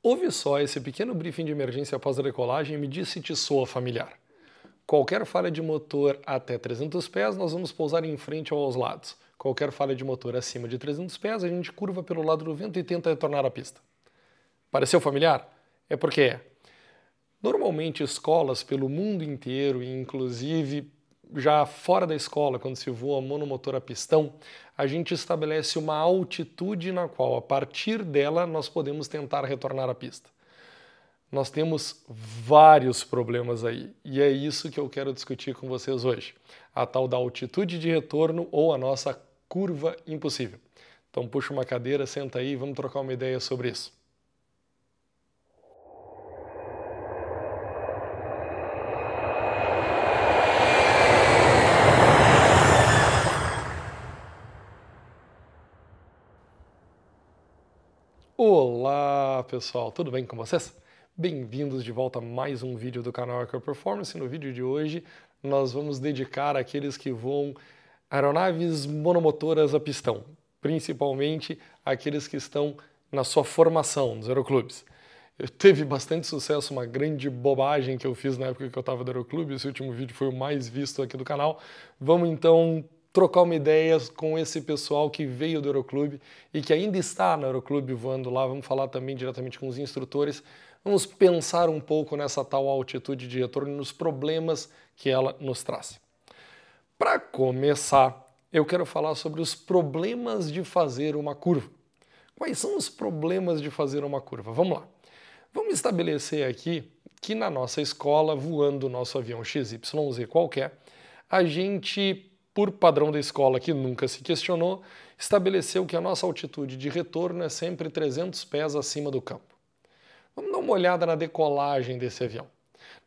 Ouve só esse pequeno briefing de emergência após a decolagem e me diz se te soa familiar. Qualquer falha de motor até 300 pés, nós vamos pousar em frente ou aos lados. Qualquer falha de motor acima de 300 pés, a gente curva pelo lado do vento e tenta retornar à pista. Pareceu familiar? É porque é. Normalmente, escolas pelo mundo inteiro, inclusive já fora da escola, quando se voa monomotor a pistão, a gente estabelece uma altitude na qual, a partir dela, nós podemos tentar retornar à pista. Nós temos vários problemas aí, e é isso que eu quero discutir com vocês hoje: a tal da altitude de retorno ou a nossa curva impossível. Então, puxa uma cadeira, senta aí, vamos trocar uma ideia sobre isso. pessoal, tudo bem com vocês? Bem-vindos de volta a mais um vídeo do canal Aero Performance. No vídeo de hoje, nós vamos dedicar aqueles que voam aeronaves monomotoras a pistão, principalmente aqueles que estão na sua formação nos aeroclubes. Eu teve bastante sucesso, uma grande bobagem que eu fiz na época que eu estava no aeroclube, esse último vídeo foi o mais visto aqui do canal. Vamos então trocar uma ideia com esse pessoal que veio do Euroclube e que ainda está no Euroclube voando lá. Vamos falar também diretamente com os instrutores. Vamos pensar um pouco nessa tal altitude de retorno e nos problemas que ela nos traz. Para começar, eu quero falar sobre os problemas de fazer uma curva. Quais são os problemas de fazer uma curva? Vamos lá. Vamos estabelecer aqui que na nossa escola, voando o nosso avião XYZ qualquer, a gente por padrão da escola que nunca se questionou, estabeleceu que a nossa altitude de retorno é sempre 300 pés acima do campo. Vamos dar uma olhada na decolagem desse avião.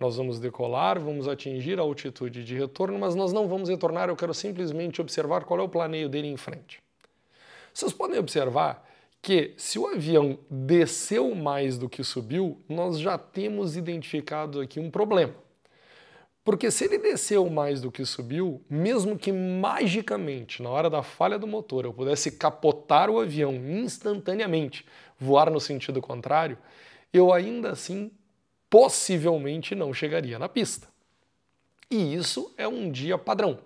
Nós vamos decolar, vamos atingir a altitude de retorno, mas nós não vamos retornar, eu quero simplesmente observar qual é o planeio dele em frente. Vocês podem observar que se o avião desceu mais do que subiu, nós já temos identificado aqui um problema. Porque se ele desceu mais do que subiu, mesmo que magicamente, na hora da falha do motor, eu pudesse capotar o avião instantaneamente, voar no sentido contrário, eu ainda assim possivelmente não chegaria na pista. E isso é um dia padrão.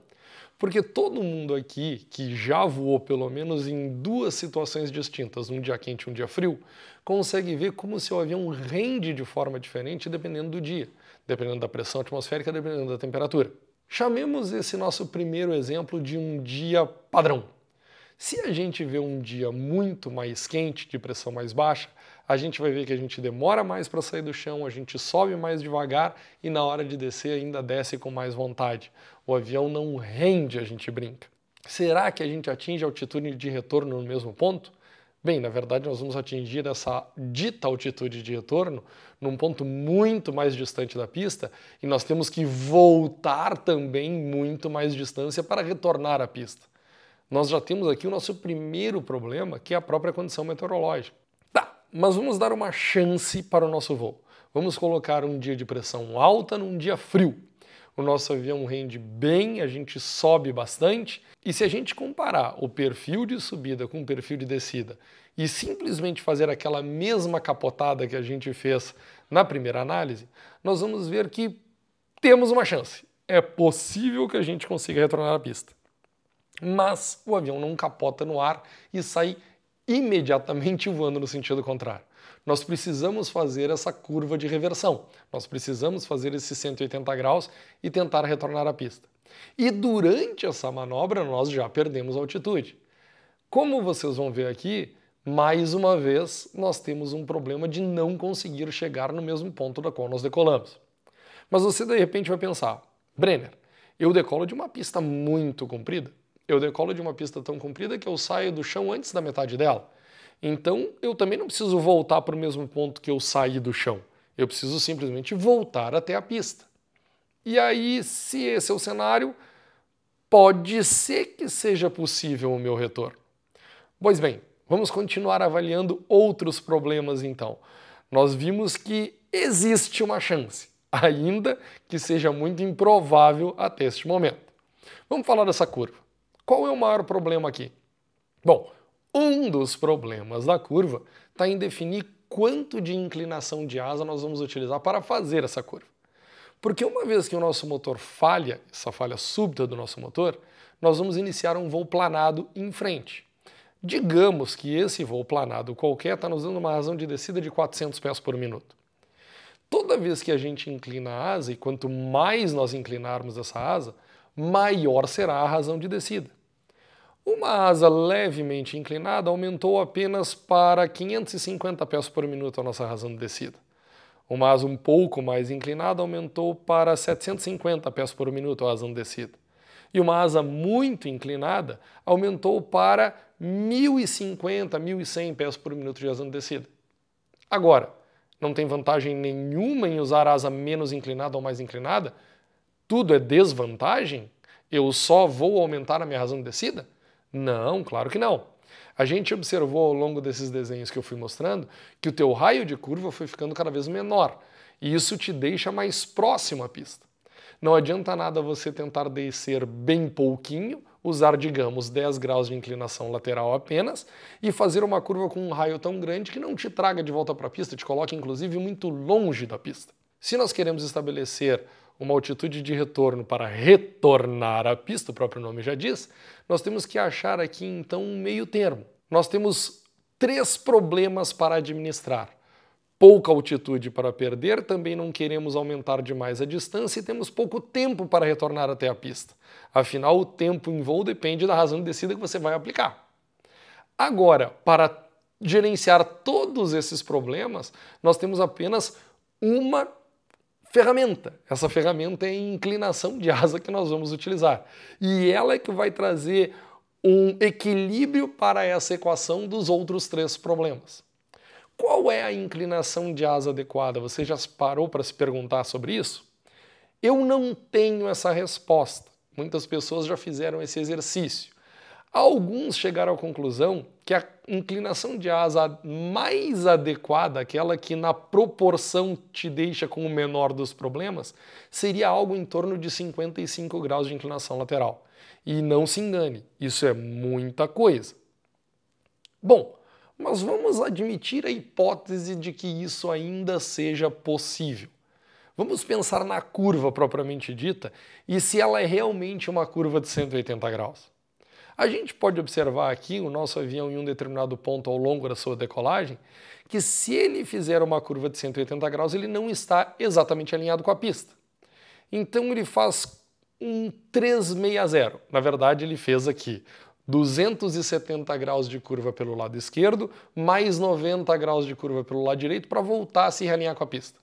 Porque todo mundo aqui que já voou pelo menos em duas situações distintas, um dia quente e um dia frio, consegue ver como seu avião rende de forma diferente dependendo do dia dependendo da pressão atmosférica, dependendo da temperatura. Chamemos esse nosso primeiro exemplo de um dia padrão. Se a gente vê um dia muito mais quente, de pressão mais baixa, a gente vai ver que a gente demora mais para sair do chão, a gente sobe mais devagar e na hora de descer ainda desce com mais vontade. O avião não rende, a gente brinca. Será que a gente atinge a altitude de retorno no mesmo ponto? Bem, na verdade, nós vamos atingir essa dita altitude de retorno num ponto muito mais distante da pista e nós temos que voltar também muito mais distância para retornar à pista. Nós já temos aqui o nosso primeiro problema, que é a própria condição meteorológica. Tá, mas vamos dar uma chance para o nosso voo. Vamos colocar um dia de pressão alta num dia frio o nosso avião rende bem, a gente sobe bastante. E se a gente comparar o perfil de subida com o perfil de descida e simplesmente fazer aquela mesma capotada que a gente fez na primeira análise, nós vamos ver que temos uma chance. É possível que a gente consiga retornar à pista. Mas o avião não capota no ar e sai imediatamente voando no sentido contrário nós precisamos fazer essa curva de reversão. Nós precisamos fazer esses 180 graus e tentar retornar à pista. E durante essa manobra, nós já perdemos altitude. Como vocês vão ver aqui, mais uma vez nós temos um problema de não conseguir chegar no mesmo ponto da qual nós decolamos. Mas você de repente vai pensar, Brenner, eu decolo de uma pista muito comprida. Eu decolo de uma pista tão comprida que eu saio do chão antes da metade dela. Então eu também não preciso voltar para o mesmo ponto que eu saí do chão. Eu preciso simplesmente voltar até a pista. E aí, se esse é o cenário, pode ser que seja possível o meu retorno. Pois bem, vamos continuar avaliando outros problemas então. Nós vimos que existe uma chance, ainda que seja muito improvável até este momento. Vamos falar dessa curva. Qual é o maior problema aqui? Bom, um dos problemas da curva está em definir quanto de inclinação de asa nós vamos utilizar para fazer essa curva. Porque uma vez que o nosso motor falha, essa falha súbita do nosso motor, nós vamos iniciar um voo planado em frente. Digamos que esse voo planado qualquer está nos dando uma razão de descida de 400 pés por minuto. Toda vez que a gente inclina a asa, e quanto mais nós inclinarmos essa asa, maior será a razão de descida. Uma asa levemente inclinada aumentou apenas para 550 pés por minuto a nossa razão de descida. Uma asa um pouco mais inclinada aumentou para 750 pés por minuto a razão de descida. E uma asa muito inclinada aumentou para 1050, 1100 pés por minuto de razão de descida. Agora, não tem vantagem nenhuma em usar asa menos inclinada ou mais inclinada? Tudo é desvantagem? Eu só vou aumentar a minha razão de descida? Não, claro que não. A gente observou ao longo desses desenhos que eu fui mostrando que o teu raio de curva foi ficando cada vez menor e isso te deixa mais próximo à pista. Não adianta nada você tentar descer bem pouquinho, usar, digamos, 10 graus de inclinação lateral apenas e fazer uma curva com um raio tão grande que não te traga de volta para a pista, te coloque inclusive muito longe da pista. Se nós queremos estabelecer uma altitude de retorno para retornar à pista, o próprio nome já diz, nós temos que achar aqui então um meio termo. Nós temos três problemas para administrar. Pouca altitude para perder, também não queremos aumentar demais a distância e temos pouco tempo para retornar até a pista. Afinal, o tempo em voo depende da razão de descida que você vai aplicar. Agora, para gerenciar todos esses problemas, nós temos apenas uma ferramenta. Essa ferramenta é a inclinação de asa que nós vamos utilizar. E ela é que vai trazer um equilíbrio para essa equação dos outros três problemas. Qual é a inclinação de asa adequada? Você já parou para se perguntar sobre isso? Eu não tenho essa resposta. Muitas pessoas já fizeram esse exercício. Alguns chegaram à conclusão que a inclinação de asa mais adequada, aquela que na proporção te deixa com o menor dos problemas, seria algo em torno de 55 graus de inclinação lateral. E não se engane, isso é muita coisa. Bom, mas vamos admitir a hipótese de que isso ainda seja possível. Vamos pensar na curva propriamente dita e se ela é realmente uma curva de 180 graus. A gente pode observar aqui o nosso avião em um determinado ponto ao longo da sua decolagem, que se ele fizer uma curva de 180 graus, ele não está exatamente alinhado com a pista. Então ele faz um 360. Na verdade, ele fez aqui 270 graus de curva pelo lado esquerdo, mais 90 graus de curva pelo lado direito para voltar a se realinhar com a pista.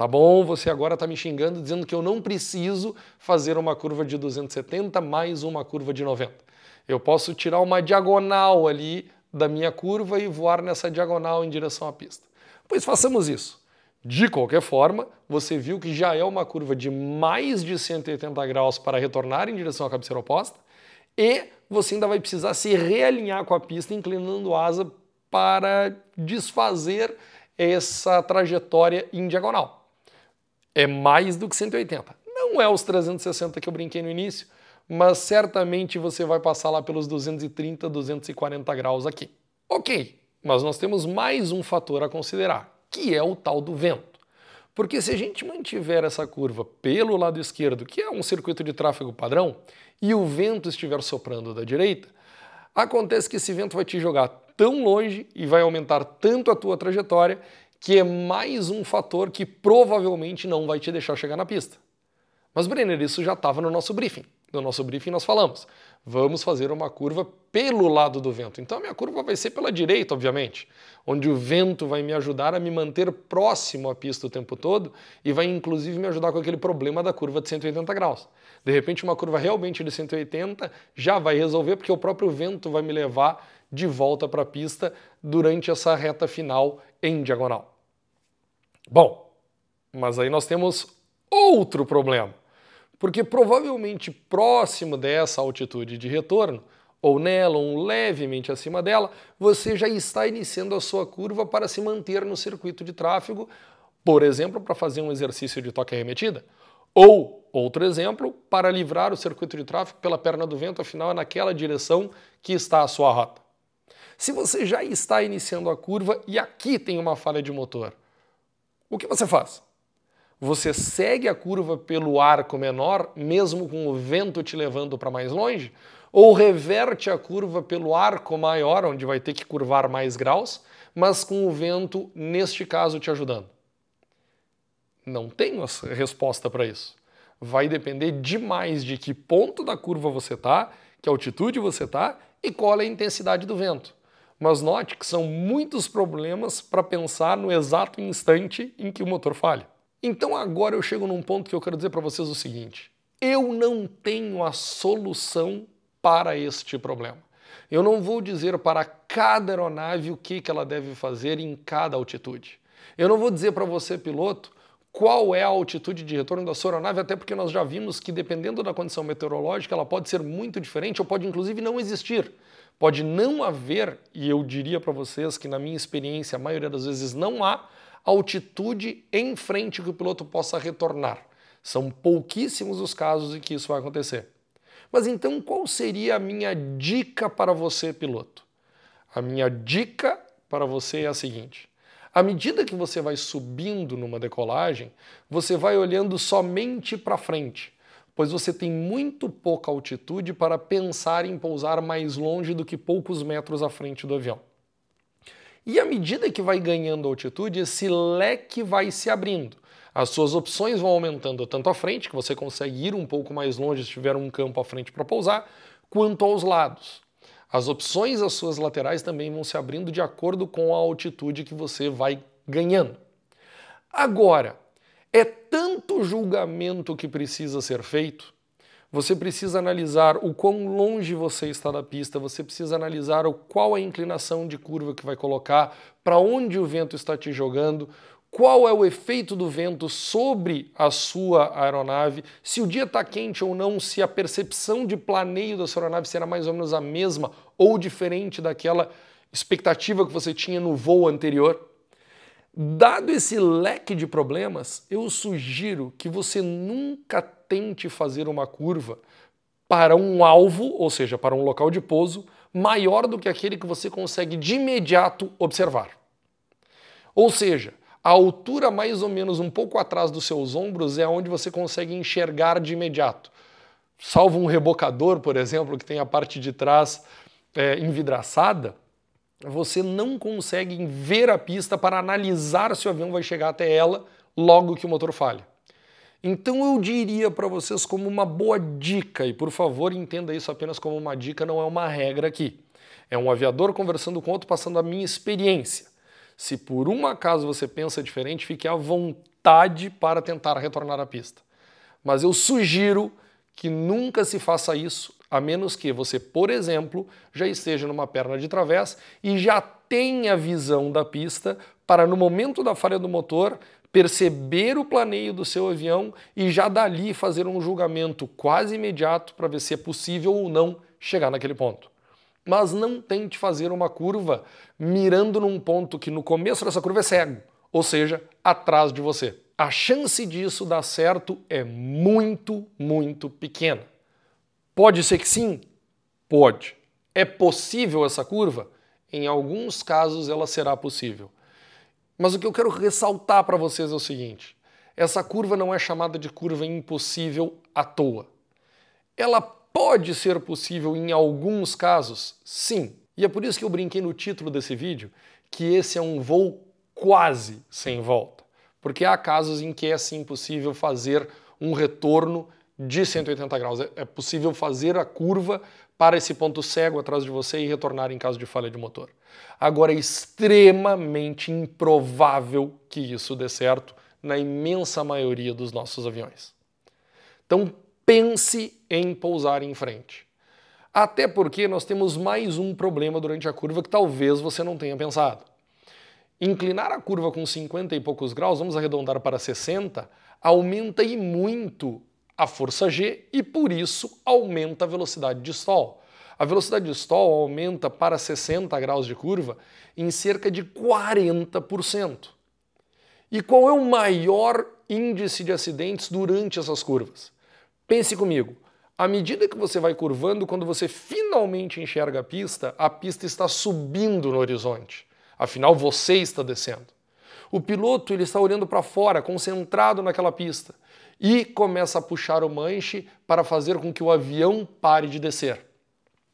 Tá bom, você agora está me xingando dizendo que eu não preciso fazer uma curva de 270 mais uma curva de 90. Eu posso tirar uma diagonal ali da minha curva e voar nessa diagonal em direção à pista. Pois façamos isso. De qualquer forma, você viu que já é uma curva de mais de 180 graus para retornar em direção à cabeceira oposta e você ainda vai precisar se realinhar com a pista inclinando a asa para desfazer essa trajetória em diagonal. É mais do que 180. Não é os 360 que eu brinquei no início, mas certamente você vai passar lá pelos 230, 240 graus aqui. Ok, mas nós temos mais um fator a considerar, que é o tal do vento. Porque se a gente mantiver essa curva pelo lado esquerdo, que é um circuito de tráfego padrão, e o vento estiver soprando da direita, acontece que esse vento vai te jogar tão longe e vai aumentar tanto a tua trajetória que é mais um fator que provavelmente não vai te deixar chegar na pista. Mas, Brenner, isso já estava no nosso briefing. No nosso briefing nós falamos, vamos fazer uma curva pelo lado do vento. Então a minha curva vai ser pela direita, obviamente, onde o vento vai me ajudar a me manter próximo à pista o tempo todo e vai inclusive me ajudar com aquele problema da curva de 180 graus. De repente uma curva realmente de 180 já vai resolver porque o próprio vento vai me levar de volta para a pista durante essa reta final em diagonal. Bom, mas aí nós temos outro problema, porque provavelmente próximo dessa altitude de retorno, ou nela, ou levemente acima dela, você já está iniciando a sua curva para se manter no circuito de tráfego, por exemplo, para fazer um exercício de toque arremetida. Ou, outro exemplo, para livrar o circuito de tráfego pela perna do vento, afinal é naquela direção que está a sua rota. Se você já está iniciando a curva e aqui tem uma falha de motor, o que você faz? Você segue a curva pelo arco menor, mesmo com o vento te levando para mais longe? Ou reverte a curva pelo arco maior, onde vai ter que curvar mais graus, mas com o vento, neste caso, te ajudando? Não tenho a resposta para isso. Vai depender demais de que ponto da curva você está, que altitude você está e qual é a intensidade do vento. Mas note que são muitos problemas para pensar no exato instante em que o motor falha. Então agora eu chego num ponto que eu quero dizer para vocês o seguinte: eu não tenho a solução para este problema. Eu não vou dizer para cada aeronave o que, que ela deve fazer em cada altitude. Eu não vou dizer para você, piloto, qual é a altitude de retorno da sua aeronave, até porque nós já vimos que, dependendo da condição meteorológica, ela pode ser muito diferente ou pode inclusive não existir. Pode não haver, e eu diria para vocês que na minha experiência, a maioria das vezes não há altitude em frente que o piloto possa retornar. São pouquíssimos os casos em que isso vai acontecer. Mas então qual seria a minha dica para você, piloto? A minha dica para você é a seguinte: à medida que você vai subindo numa decolagem, você vai olhando somente para frente pois você tem muito pouca altitude para pensar em pousar mais longe do que poucos metros à frente do avião. E à medida que vai ganhando altitude, esse leque vai se abrindo. As suas opções vão aumentando tanto à frente, que você consegue ir um pouco mais longe se tiver um campo à frente para pousar, quanto aos lados. As opções às suas laterais também vão se abrindo de acordo com a altitude que você vai ganhando. Agora, é tanto julgamento que precisa ser feito. Você precisa analisar o quão longe você está da pista, você precisa analisar o qual é a inclinação de curva que vai colocar, para onde o vento está te jogando, qual é o efeito do vento sobre a sua aeronave, se o dia está quente ou não, se a percepção de planeio da sua aeronave será mais ou menos a mesma ou diferente daquela expectativa que você tinha no voo anterior. Dado esse leque de problemas, eu sugiro que você nunca tente fazer uma curva para um alvo, ou seja, para um local de pouso, maior do que aquele que você consegue de imediato observar. Ou seja, a altura mais ou menos um pouco atrás dos seus ombros é onde você consegue enxergar de imediato. Salvo um rebocador, por exemplo, que tem a parte de trás é, envidraçada, você não consegue ver a pista para analisar se o avião vai chegar até ela logo que o motor falha. Então eu diria para vocês como uma boa dica, e por favor entenda isso apenas como uma dica, não é uma regra aqui. É um aviador conversando com outro, passando a minha experiência. Se por um acaso você pensa diferente, fique à vontade para tentar retornar à pista. Mas eu sugiro que nunca se faça isso a menos que você, por exemplo, já esteja numa perna de través e já tenha visão da pista para, no momento da falha do motor, perceber o planeio do seu avião e já dali fazer um julgamento quase imediato para ver se é possível ou não chegar naquele ponto. Mas não tente fazer uma curva mirando num ponto que no começo dessa curva é cego, ou seja, atrás de você. A chance disso dar certo é muito, muito pequena. Pode ser que sim? Pode. É possível essa curva? Em alguns casos ela será possível. Mas o que eu quero ressaltar para vocês é o seguinte: essa curva não é chamada de curva impossível à toa. Ela pode ser possível em alguns casos, sim. E é por isso que eu brinquei no título desse vídeo que esse é um voo quase sem volta. Porque há casos em que é sim possível fazer um retorno de 180 graus. É, é possível fazer a curva para esse ponto cego atrás de você e retornar em caso de falha de motor. Agora, é extremamente improvável que isso dê certo na imensa maioria dos nossos aviões. Então, pense em pousar em frente. Até porque nós temos mais um problema durante a curva que talvez você não tenha pensado. Inclinar a curva com 50 e poucos graus, vamos arredondar para 60, aumenta e muito a força G e por isso aumenta a velocidade de stall. A velocidade de stall aumenta para 60 graus de curva em cerca de 40%. E qual é o maior índice de acidentes durante essas curvas? Pense comigo. À medida que você vai curvando, quando você finalmente enxerga a pista, a pista está subindo no horizonte. Afinal, você está descendo. O piloto ele está olhando para fora, concentrado naquela pista e começa a puxar o manche para fazer com que o avião pare de descer.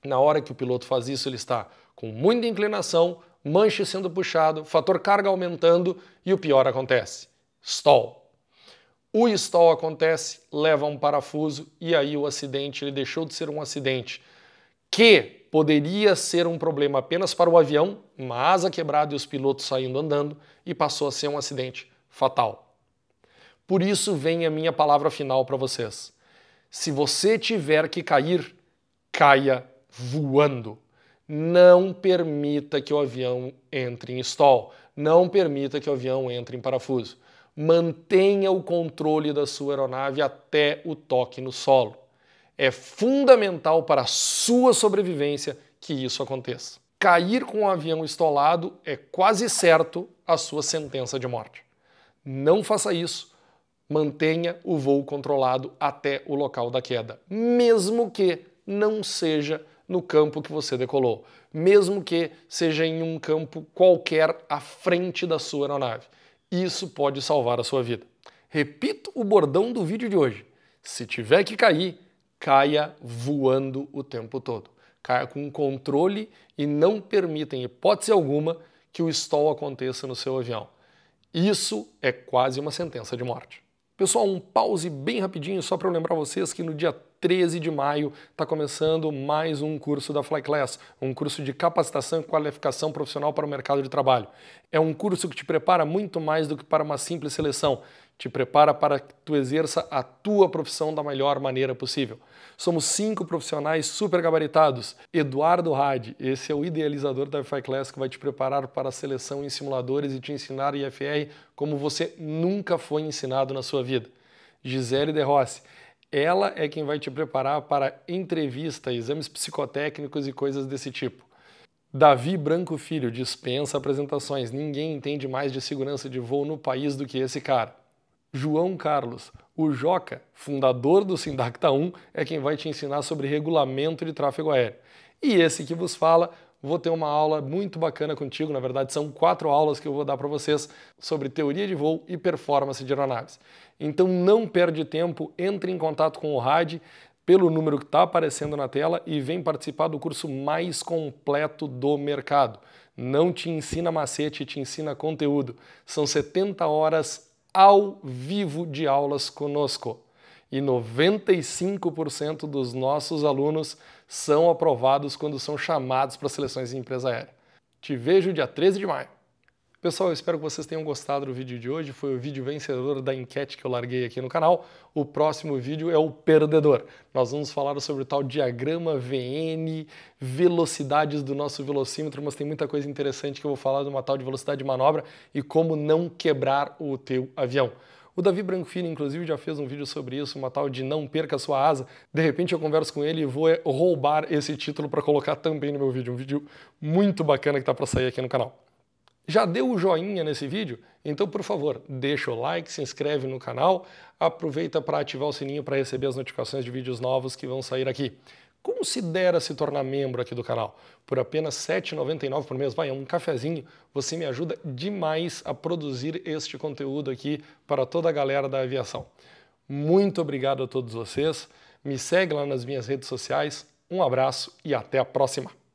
Na hora que o piloto faz isso, ele está com muita inclinação, manche sendo puxado, fator carga aumentando e o pior acontece: stall. O stall acontece, leva um parafuso e aí o acidente ele deixou de ser um acidente que poderia ser um problema apenas para o avião, uma asa quebrada e os pilotos saindo andando e passou a ser um acidente fatal. Por isso vem a minha palavra final para vocês. Se você tiver que cair, caia voando. Não permita que o avião entre em stall. Não permita que o avião entre em parafuso. Mantenha o controle da sua aeronave até o toque no solo. É fundamental para a sua sobrevivência que isso aconteça. Cair com o avião estolado é quase certo a sua sentença de morte. Não faça isso mantenha o voo controlado até o local da queda, mesmo que não seja no campo que você decolou, mesmo que seja em um campo qualquer à frente da sua aeronave. Isso pode salvar a sua vida. Repito o bordão do vídeo de hoje. Se tiver que cair, caia voando o tempo todo. Caia com controle e não permita, em hipótese alguma, que o stall aconteça no seu avião. Isso é quase uma sentença de morte. Pessoal, um pause bem rapidinho só para eu lembrar vocês que no dia 13 de maio está começando mais um curso da Fly Class, um curso de capacitação e qualificação profissional para o mercado de trabalho. É um curso que te prepara muito mais do que para uma simples seleção te prepara para que tu exerça a tua profissão da melhor maneira possível. Somos cinco profissionais super gabaritados. Eduardo Hadi, esse é o idealizador da Wi-Fi Class que vai te preparar para a seleção em simuladores e te ensinar IFR como você nunca foi ensinado na sua vida. Gisele De Rossi, ela é quem vai te preparar para entrevista, exames psicotécnicos e coisas desse tipo. Davi Branco Filho dispensa apresentações. Ninguém entende mais de segurança de voo no país do que esse cara. João Carlos, o Joca, fundador do Sindacta 1, é quem vai te ensinar sobre regulamento de tráfego aéreo. E esse que vos fala, vou ter uma aula muito bacana contigo, na verdade são quatro aulas que eu vou dar para vocês sobre teoria de voo e performance de aeronaves. Então não perde tempo, entre em contato com o RAD pelo número que está aparecendo na tela e vem participar do curso mais completo do mercado. Não te ensina macete, te ensina conteúdo. São 70 horas ao vivo de aulas conosco. E 95% dos nossos alunos são aprovados quando são chamados para seleções em empresa aérea. Te vejo dia 13 de maio. Pessoal, eu espero que vocês tenham gostado do vídeo de hoje. Foi o vídeo vencedor da enquete que eu larguei aqui no canal. O próximo vídeo é o perdedor. Nós vamos falar sobre o tal diagrama VN, velocidades do nosso velocímetro, mas tem muita coisa interessante que eu vou falar de uma tal de velocidade de manobra e como não quebrar o teu avião. O Davi Branquini, inclusive, já fez um vídeo sobre isso, uma tal de não perca sua asa. De repente eu converso com ele e vou eh, roubar esse título para colocar também no meu vídeo. Um vídeo muito bacana que está para sair aqui no canal. Já deu o joinha nesse vídeo? Então, por favor, deixa o like, se inscreve no canal, aproveita para ativar o sininho para receber as notificações de vídeos novos que vão sair aqui. Considera se tornar membro aqui do canal. Por apenas R$ 7,99 por mês, vai, é um cafezinho, você me ajuda demais a produzir este conteúdo aqui para toda a galera da aviação. Muito obrigado a todos vocês. Me segue lá nas minhas redes sociais. Um abraço e até a próxima!